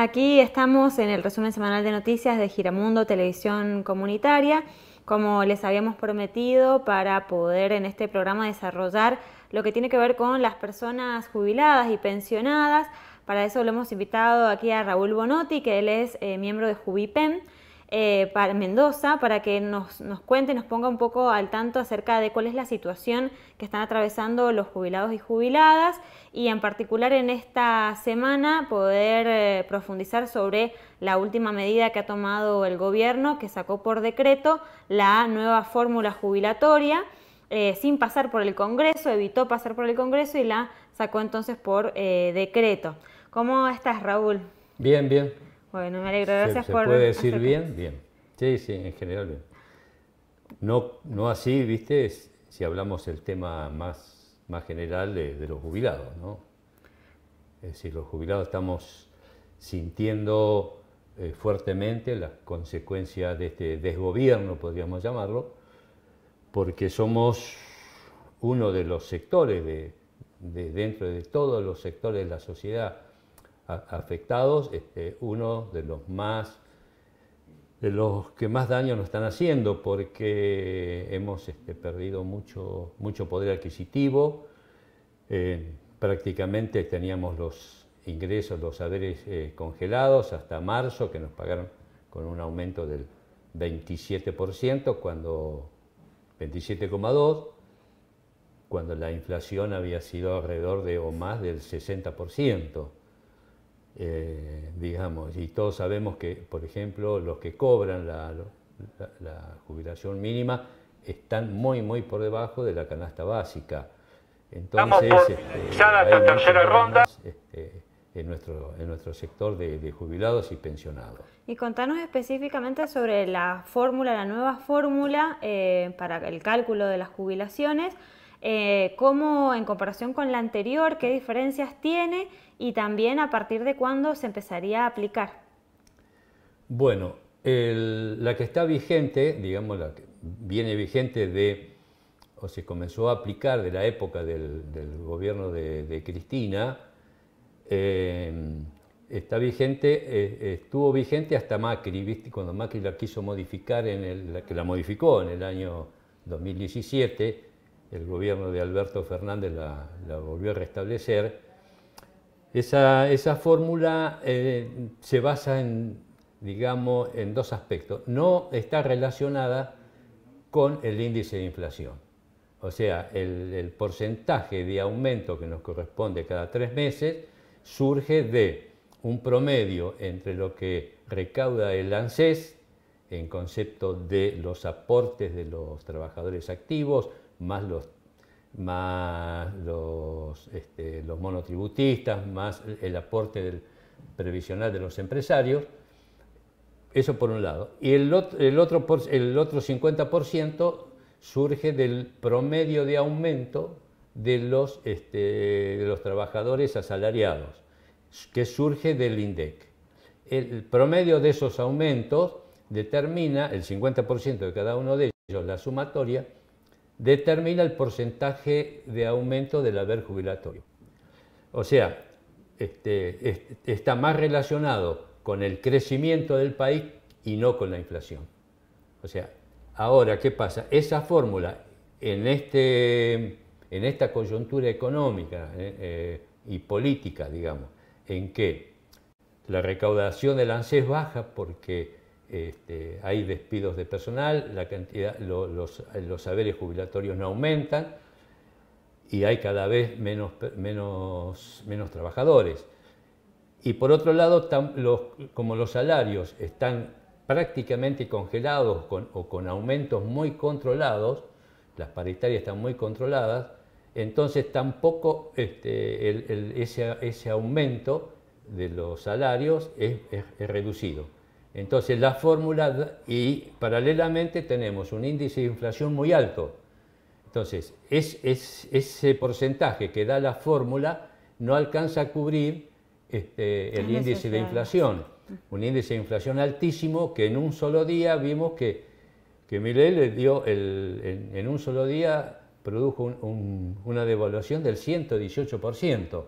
Aquí estamos en el resumen semanal de noticias de Giramundo Televisión Comunitaria, como les habíamos prometido, para poder en este programa desarrollar lo que tiene que ver con las personas jubiladas y pensionadas. Para eso lo hemos invitado aquí a Raúl Bonotti, que él es eh, miembro de Jubipen. Eh, para Mendoza para que nos, cuente cuente, nos ponga un poco al tanto acerca de cuál es la situación que están atravesando los jubilados y jubiladas y en particular en esta semana poder eh, profundizar sobre la última medida que ha tomado el gobierno que sacó por decreto la nueva fórmula jubilatoria. Eh, sin pasar por el Congreso, evitó pasar por el Congreso y la sacó entonces por decreto. ¿Cómo estás, Raúl? Bien, bien. Bueno, me alegro, gracias por... puede decir bien? Bien. Sí, sí, en general bien. No, no así, viste, si hablamos el tema más, más general de, los jubilados, ¿no? Es decir, los jubilados estamos sintiendo eh, fuertemente las consecuencias de este desgobierno, podríamos llamarlo, porque somos uno de los sectores de, de dentro de todos los sectores de la sociedad afectados, este, uno de los más de los que más daño nos están haciendo porque hemos este, perdido mucho, mucho poder adquisitivo, eh, prácticamente teníamos los ingresos, los saberes eh, congelados hasta marzo, que nos pagaron con un aumento del 27%, cuando 27,2%, cuando la inflación había sido alrededor de o más del 60%. Eh, digamos, y todos sabemos que, por ejemplo, los que cobran la, jubilación mínima están muy, muy por debajo de la canasta básica. Entonces, ya este, la tercera ronda. Este, en nuestro, en nuestro sector de, jubilados y pensionados. Y contanos específicamente sobre la fórmula, la nueva fórmula eh, para el cálculo de las jubilaciones. Eh, cómo en comparación con la anterior, qué diferencias tiene y también a partir de cuándo se empezaría a aplicar. Bueno, la que está vigente, digamos, la que viene vigente de, o se comenzó a aplicar de la época del, gobierno de, Cristina, eh, está vigente, eh, estuvo vigente hasta Macri, cuando Macri la quiso modificar, en que la modificó en el año 2017, el gobierno de Alberto Fernández la, volvió a restablecer, esa, fórmula eh, se basa en, digamos, en dos aspectos. No está relacionada con el índice de inflación. O sea, el, el porcentaje de aumento que nos corresponde cada tres meses surge de un promedio entre lo que recauda el ANSES en concepto de los aportes de los trabajadores activos, más los, más este, los, monotributistas, más el aporte del previsional de los empresarios, eso por un lado. Y el otro, el otro, 50% surge del promedio de aumento de este, de los trabajadores asalariados, que surge del INDEC. El promedio de esos aumentos determina el 50% de cada uno de ellos, la sumatoria, determina el porcentaje de aumento del haber jubilatorio. O sea, este, está más relacionado con el crecimiento del país y no con la inflación. O sea, ahora, ¿qué pasa? Esa fórmula en, este, en esta coyuntura económica eh, eh, y política, digamos, en que la recaudación del ANSES baja porque este, hay despidos de personal, la cantidad, los, saberes jubilatorios no aumentan y hay cada vez menos, menos, menos trabajadores. Y por otro lado, como los salarios están prácticamente congelados o con aumentos muy controlados, las paritarias están muy controladas, entonces tampoco este, ese, aumento de los salarios es reducido. Entonces la fórmula y paralelamente tenemos un índice de inflación muy alto. Entonces ese porcentaje que da la fórmula no alcanza a cubrir este, el índice de inflación. Un índice de inflación altísimo que en un solo día vimos que, que le dio, en, un solo día produjo una devaluación del 118%.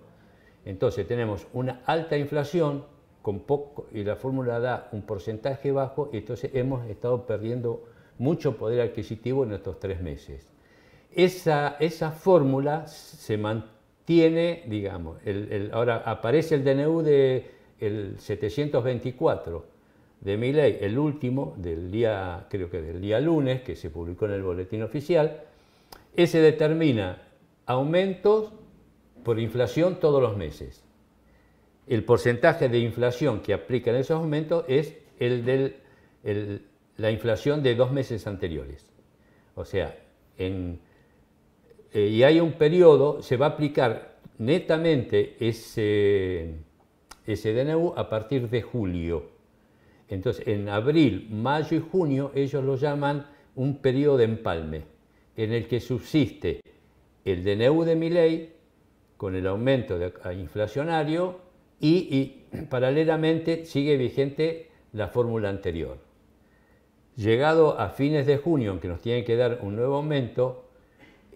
Entonces tenemos una alta inflación poco, y la fórmula da un porcentaje bajo, y entonces hemos estado perdiendo mucho poder adquisitivo en estos tres meses. Esa, fórmula se mantiene, digamos, ahora aparece el DNU de el 724 de mi ley, el último del día, creo que del día lunes, que se publicó en el boletín oficial, ese determina aumentos por inflación todos los meses el porcentaje de inflación que aplica en esos aumentos es el de la inflación de dos meses anteriores. O sea, eh, y hay un periodo, se va a aplicar netamente ese, ese DNU a partir de julio. Entonces, en abril, mayo y junio ellos lo llaman un periodo de empalme, en el que subsiste el DNU de mi ley con el aumento de, ah, inflacionario y, paralelamente sigue vigente la fórmula anterior. Llegado a fines de junio, aunque que nos tiene que dar un nuevo aumento,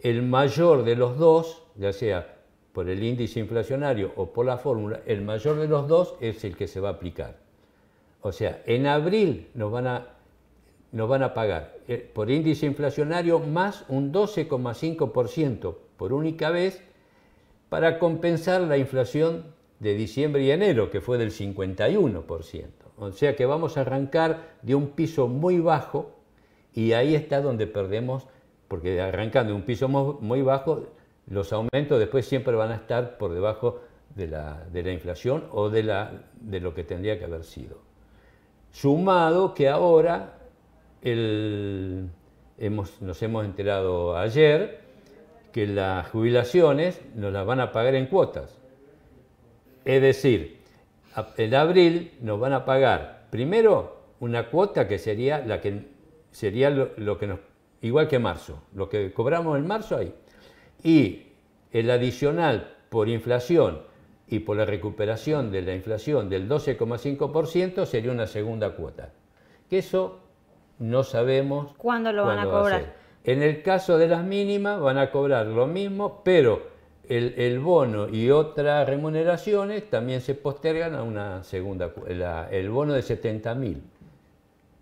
el mayor de los dos, ya sea por el índice inflacionario o por la fórmula, el mayor de los dos es el que se va a aplicar. O sea, en abril nos van a, nos van a pagar eh, por índice inflacionario más un 12,5% por única vez para compensar la inflación de diciembre y enero, que fue del 51%. O sea que vamos a arrancar de un piso muy bajo y ahí está donde perdemos, porque arrancando de un piso muy bajo, los aumentos después siempre van a estar por debajo de la, inflación o de, la, de lo que tendría que haber sido. Sumado que ahora nos hemos enterado ayer que las jubilaciones nos las van a pagar en cuotas. Es decir, en abril nos van a pagar primero una cuota que sería la que sería lo, que nos igual que marzo, lo que cobramos en marzo ahí. Y el adicional por inflación y por la recuperación de la inflación del 12,5% sería una segunda cuota. Que eso no sabemos cuándo lo van a cobrar. en el caso de las mínimas van a cobrar lo mismo, pero el, bono y otras remuneraciones también se postergan a una segunda, cuota. el bono de 70.000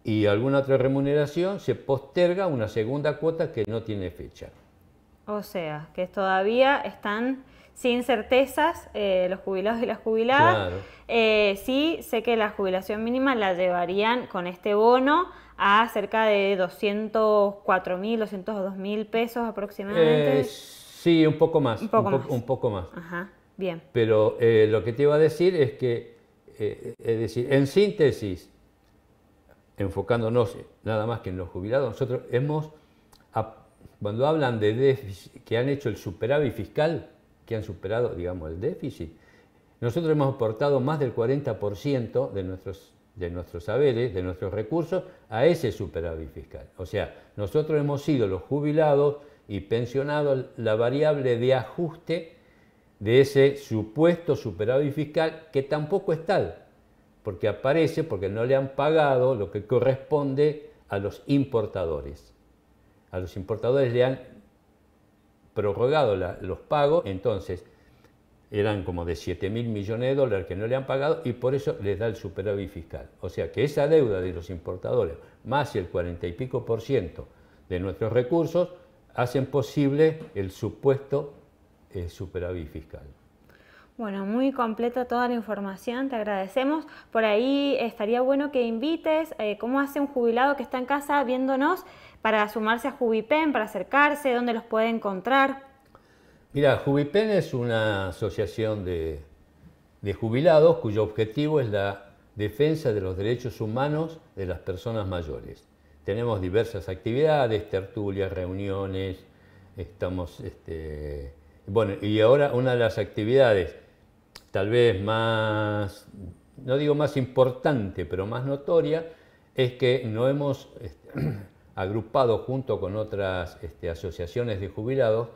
y alguna otra remuneración se posterga a una segunda cuota que no tiene fecha. O sea, que todavía están sin certezas eh, los jubilados y las jubiladas. Eh, sí, sé que la jubilación mínima la llevarían con este bono a cerca de 204 mil, 202 mil pesos aproximadamente. Sí, un poco más. Un poco, más. Ajá, bien. Pero eh, lo que te iba a decir es que, eh, es decir, en síntesis, enfocándonos nada más que en los jubilados, nosotros hemos, cuando hablan de déficit, que han hecho el superávit fiscal, que han superado, digamos, el déficit, nosotros hemos aportado más del 40% de nuestros, de nuestros saberes, de nuestros recursos, a ese superávit fiscal. O sea, nosotros hemos sido los jubilados y pensionado la variable de ajuste de ese supuesto superávit fiscal que tampoco es tal, porque aparece porque no le han pagado lo que corresponde a los importadores. A los importadores le han prorrogado los pagos, entonces eran como de 7 mil millones de dólares que no le han pagado y por eso les da el superávit fiscal. O sea que esa deuda de los importadores, más el 40 y pico por ciento de nuestros recursos, hacen posible el supuesto eh, superávit fiscal. Bueno, muy completa toda la información, te agradecemos. Por ahí estaría bueno que invites eh, cómo hace un jubilado que está en casa viéndonos para sumarse a Jubipen, para acercarse, dónde los puede encontrar. Mira, Jubipen es una asociación de jubilados cuyo objetivo es la defensa de los derechos humanos de las personas mayores tenemos diversas actividades, tertulias, reuniones, estamos... Este, bueno, y ahora una de las actividades tal vez más, no digo más importante, pero más notoria, es que nos hemos este, agrupado junto con otras este, asociaciones de jubilados,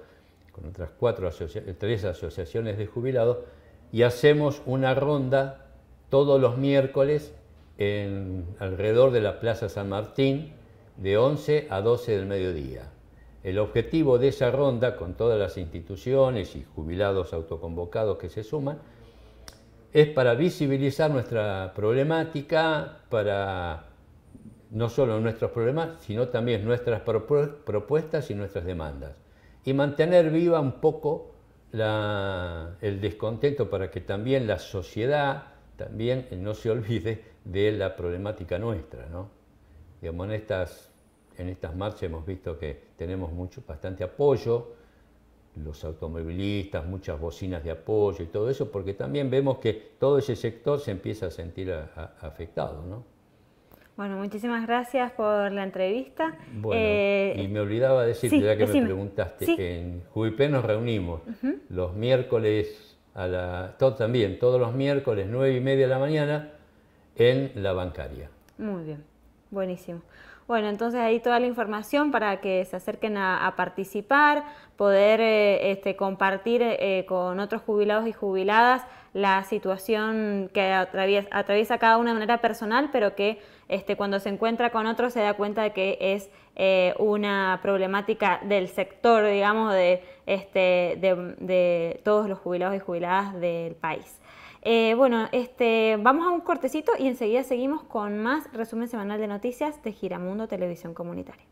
con otras cuatro tres asociaciones de jubilados, y hacemos una ronda todos los miércoles en, alrededor de la Plaza San Martín de 11 a 12 del mediodía. El objetivo de esa ronda, con todas las instituciones y jubilados autoconvocados que se suman, es para visibilizar nuestra problemática, para no solo nuestros problemas, sino también nuestras propuestas y nuestras demandas. Y mantener viva un poco el descontento para que también la sociedad también no se olvide de la problemática nuestra. ¿no? Digamos, en, estas, en estas marchas hemos visto que tenemos mucho, bastante apoyo, los automovilistas, muchas bocinas de apoyo y todo eso, porque también vemos que todo ese sector se empieza a sentir afectado. ¿no? Bueno, muchísimas gracias por la entrevista. Eh, y me olvidaba decirte, ya que me preguntaste, que en Jubipé nos reunimos los miércoles a la... Todo, también, todos los miércoles, nueve y media de la mañana, en la bancaria. Muy bien, buenísimo. Bueno, entonces ahí toda la información para que se acerquen a, participar, poder eh, este, compartir eh, con otros jubilados y jubiladas la situación que atraviesa, cada una de manera personal, pero que este, cuando se encuentra con otros se da cuenta de que es eh, una problemática del sector, digamos, este, de todos los jubilados y jubiladas del país. Eh, bueno, este, vamos a un cortecito y enseguida seguimos con más resumen semanal de noticias de Giramundo Televisión Comunitaria.